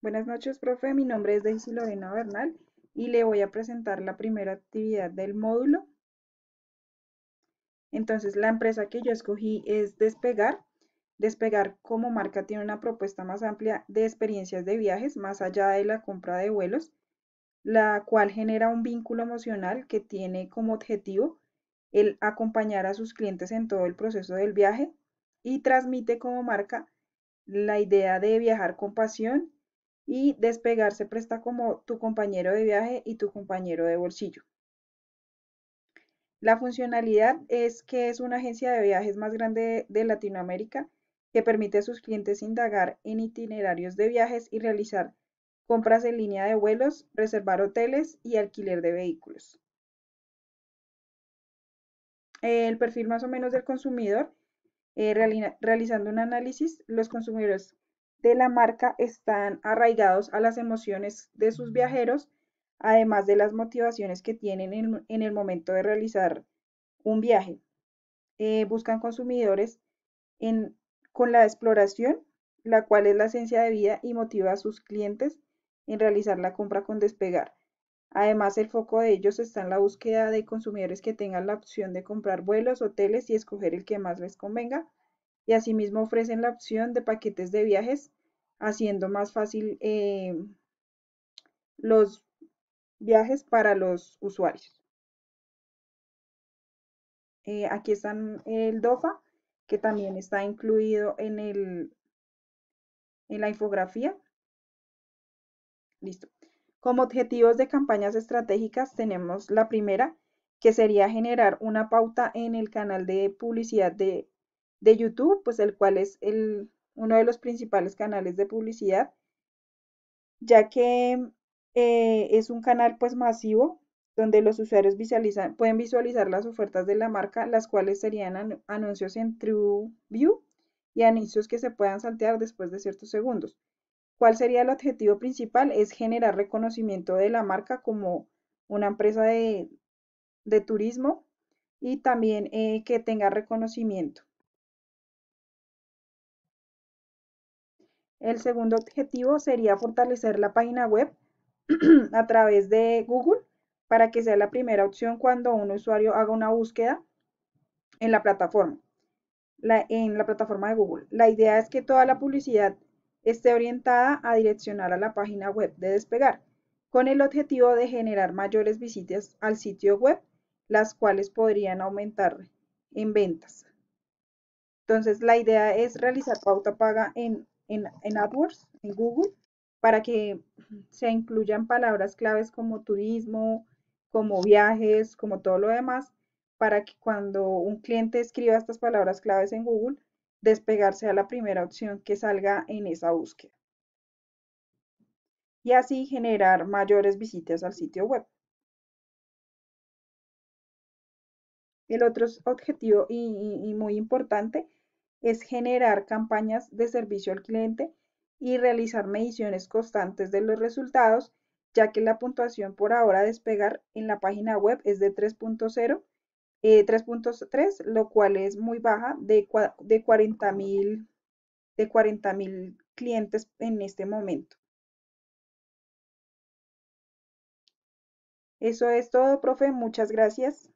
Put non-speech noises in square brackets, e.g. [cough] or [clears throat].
Buenas noches, profe. Mi nombre es Daisy Lorena Bernal y le voy a presentar la primera actividad del módulo. Entonces, la empresa que yo escogí es Despegar. Despegar como marca tiene una propuesta más amplia de experiencias de viajes, más allá de la compra de vuelos, la cual genera un vínculo emocional que tiene como objetivo el acompañar a sus clientes en todo el proceso del viaje y transmite como marca la idea de viajar con pasión y despegarse presta como tu compañero de viaje y tu compañero de bolsillo. La funcionalidad es que es una agencia de viajes más grande de Latinoamérica que permite a sus clientes indagar en itinerarios de viajes y realizar compras en línea de vuelos, reservar hoteles y alquiler de vehículos. El perfil más o menos del consumidor, eh, realizando un análisis, los consumidores de la marca están arraigados a las emociones de sus viajeros, además de las motivaciones que tienen en, el momento de realizar un viaje. Eh, buscan consumidores con la exploración, la cual es la esencia de vida y motiva a sus clientes en realizar la compra con despegar. Además, el foco de ellos está en la búsqueda de consumidores que tengan la opción de comprar vuelos, hoteles y escoger el que más les convenga y asimismo ofrecen la opción de paquetes de viajes, haciendo más fácil eh, los viajes para los usuarios. Eh, aquí están el DOFA, que también está incluido en, el, en la infografía. Listo. Como objetivos de campañas estratégicas tenemos la primera, que sería generar una pauta en el canal de publicidad de de YouTube, pues el cual es el, uno de los principales canales de publicidad, ya que eh, es un canal pues masivo donde los usuarios visualizan, pueden visualizar las ofertas de la marca, las cuales serían anuncios en TrueView y anuncios que se puedan saltear después de ciertos segundos. ¿Cuál sería el objetivo principal? Es generar reconocimiento de la marca como una empresa de, turismo y también eh, que tenga reconocimiento. El segundo objetivo sería fortalecer la página web [clears throat] a través de Google para que sea la primera opción cuando un usuario haga una búsqueda en la plataforma, en la plataforma de Google. La idea es que toda la publicidad esté orientada a direccionar a la página web de Despegar, con el objetivo de generar mayores visitas al sitio web, las cuales podrían aumentar en ventas. Entonces, la idea es realizar pauta paga en en, AdWords, en Google, para que se incluyan palabras claves como turismo, como viajes, como todo lo demás, para que cuando un cliente escriba estas palabras claves en Google, despegarse a la primera opción que salga en esa búsqueda. Y así generar mayores visitas al sitio web. El otro objetivo y, y muy importante es generar campañas de servicio al cliente y realizar mediciones constantes de los resultados, ya que la puntuación por ahora despegar en la página web es de 3.0, 3.3, eh, lo cual es muy baja de, de 40 mil de clientes en este momento. Eso es todo, profe. Muchas gracias.